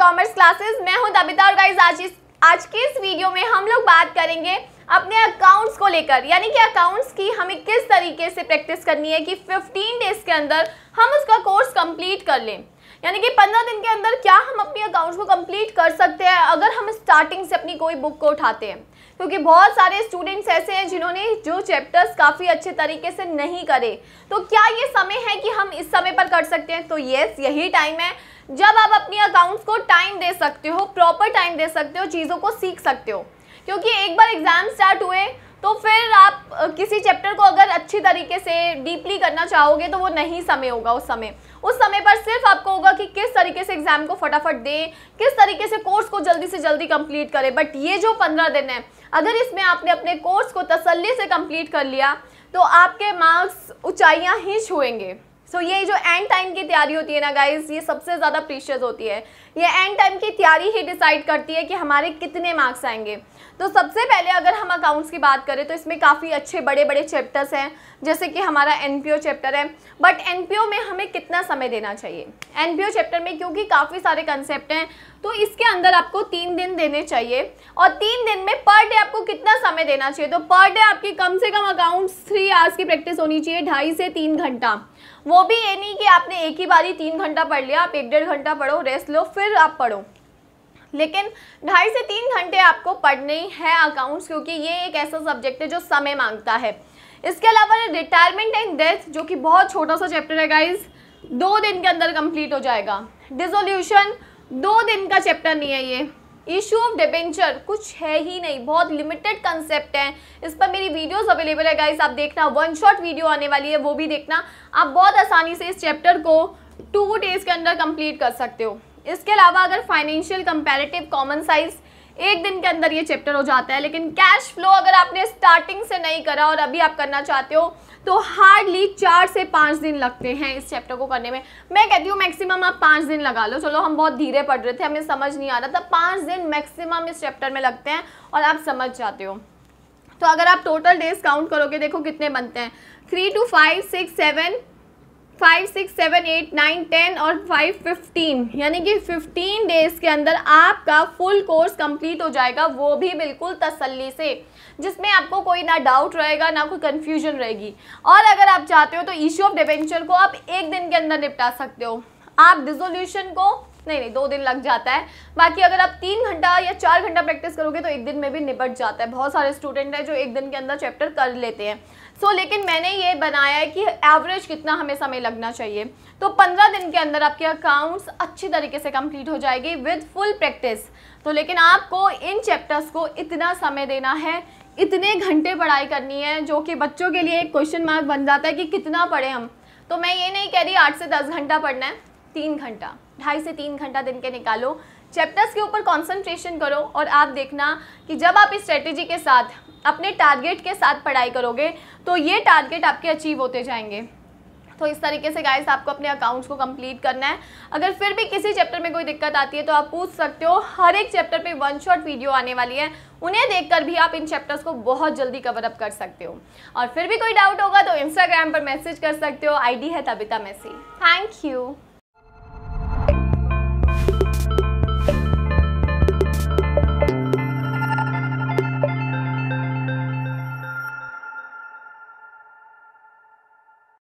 commerce classes मैं हूं दबिता और गाइज आज इस आज के इस वीडियो में हम लोग बात करेंगे अपने अकाउंट्स को लेकर यानी कि अकाउंट्स की हमें किस तरीके से प्रैक्टिस करनी है कि 15 डेज के अंदर हम उसका कोर्स कंप्लीट कर लें यानी कि 15 दिन के अंदर क्या हम अपने अकाउंट्स को कंप्लीट कर सकते हैं अगर हम स्टार्टिंग से अपनी कोई बुक को उठाते हैं क्योंकि बहुत सारे स्टूडेंट्स ऐसे हैं जिन्होंने जो चैप्टर्स काफ़ी अच्छे तरीके से नहीं करे तो क्या ये समय है कि हम इस समय पर कर सकते हैं तो येस यही टाइम है जब आप अपने अकाउंट्स को टाइम दे सकते हो प्रॉपर टाइम दे सकते हो चीज़ों को सीख सकते हो क्योंकि एक बार एग्ज़ाम स्टार्ट हुए तो फिर आप किसी चैप्टर को अगर अच्छी तरीके से डीपली करना चाहोगे तो वो नहीं समय होगा उस समय उस समय पर सिर्फ आपको होगा कि किस तरीके से एग्ज़ाम को फटाफट दें किस तरीके से कोर्स को जल्दी से जल्दी कंप्लीट करें बट ये जो पंद्रह दिन है अगर इसमें आपने अपने कोर्स को तसल्ली से कंप्लीट कर लिया तो आपके मार्क्स ऊँचाइयाँ ही छुएंगे सो so, ये जो एंड टाइम की तैयारी होती है ना गाइज ये सबसे ज़्यादा प्रीशियस होती है ये एंड टाइम की तैयारी ही डिसाइड करती है कि हमारे कितने मार्क्स आएंगे तो सबसे पहले अगर हम अकाउंट्स की बात करें तो इसमें काफ़ी अच्छे बड़े बड़े चैप्टर्स हैं जैसे कि हमारा एन चैप्टर है बट एन में हमें कितना समय देना चाहिए एन चैप्टर में क्योंकि काफ़ी सारे कंसेप्ट हैं तो इसके अंदर आपको तीन दिन देने चाहिए और तीन दिन में पर डे आपको कितना समय देना चाहिए तो पर डे आपकी कम से कम अकाउंट थ्री आवर्स की प्रैक्टिस होनी चाहिए ढाई से तीन घंटा वो भी ये नहीं कि आपने एक ही बारी तीन घंटा पढ़ लिया आप एक डेढ़ घंटा पढ़ो रेस्ट लो फिर आप पढ़ो लेकिन ढाई से तीन घंटे आपको पढ़ने हैं अकाउंट्स क्योंकि ये एक ऐसा सब्जेक्ट है जो समय मांगता है इसके अलावा रिटायरमेंट एंड डेथ जो कि बहुत छोटा सा चैप्टर है गाइज दो दिन के अंदर कंप्लीट हो जाएगा डिजोल्यूशन दो दिन का चैप्टर नहीं है ये इशू ऑफ डिबेंचर कुछ है ही नहीं बहुत लिमिटेड कंसेप्ट है इस पर मेरी वीडियोस अवेलेबल है गाइस आप देखना वन शॉट वीडियो आने वाली है वो भी देखना आप बहुत आसानी से इस चैप्टर को टू डेज के अंदर कंप्लीट कर सकते हो इसके अलावा अगर फाइनेंशियल कंपेरेटिव कॉमन साइज एक दिन के अंदर ये चैप्टर हो जाता है लेकिन कैश फ्लो अगर आपने स्टार्टिंग से नहीं करा और अभी आप करना चाहते हो तो हार्डली चार से पाँच दिन लगते हैं इस चैप्टर को करने में मैं कहती हूँ मैक्सिमम आप पाँच दिन लगा लो चलो हम बहुत धीरे पढ़ रहे थे हमें समझ नहीं आ रहा था पाँच दिन मैक्सिमम इस चैप्टर में लगते हैं और आप समझ जाते हो तो अगर आप टोटल डेज काउंट करोगे देखो कितने बनते हैं three two five six seven five six seven eight nine ten और फाइव फिफ्टीन यानी कि फिफ्टीन डेज के अंदर आपका फुल कोर्स कंप्लीट हो जाएगा वो भी बिल्कुल तसल्ली से जिसमें आपको कोई ना डाउट रहेगा ना कोई कन्फ्यूजन रहेगी और अगर आप चाहते हो तो ईश्यू ऑफ डिवेंचर को आप एक दिन के अंदर निपटा सकते हो आप डिजोल्यूशन को नहीं नहीं दो दिन लग जाता है बाकी अगर आप तीन घंटा या चार घंटा प्रैक्टिस करोगे तो एक दिन में भी निपट जाता है बहुत सारे स्टूडेंट हैं जो एक दिन के अंदर चैप्टर कर लेते हैं सो so, लेकिन मैंने ये बनाया है कि एवरेज कितना हमें समय लगना चाहिए तो पंद्रह दिन के अंदर आपके अकाउंट्स अच्छी तरीके से कंप्लीट हो जाएगी विद फुल प्रैक्टिस तो लेकिन आपको इन चैप्टर्स को इतना समय देना है इतने घंटे पढ़ाई करनी है जो कि बच्चों के लिए एक क्वेश्चन मार्क बन जाता है कि कितना पढ़े हम तो मैं ये नहीं कह रही आठ से दस घंटा पढ़ना है तीन घंटा ढाई से तीन घंटा दिन के निकालो चैप्टर्स के ऊपर कंसंट्रेशन करो और आप देखना कि जब आप इस स्ट्रेटेजी के साथ अपने टारगेट के साथ पढ़ाई करोगे तो ये टारगेट आपके अचीव होते जाएंगे तो इस तरीके से गाइस आपको अपने अकाउंट्स को कंप्लीट करना है अगर फिर भी किसी चैप्टर में कोई दिक्कत आती है तो आप पूछ सकते हो हर एक चैप्टर पे वन शॉट वीडियो आने वाली है उन्हें देखकर भी आप इन चैप्टर्स को बहुत जल्दी कवर अप कर सकते हो और फिर भी कोई डाउट होगा तो इंस्टाग्राम पर मैसेज कर सकते हो आईडी है तबिता मैसी थैंक यू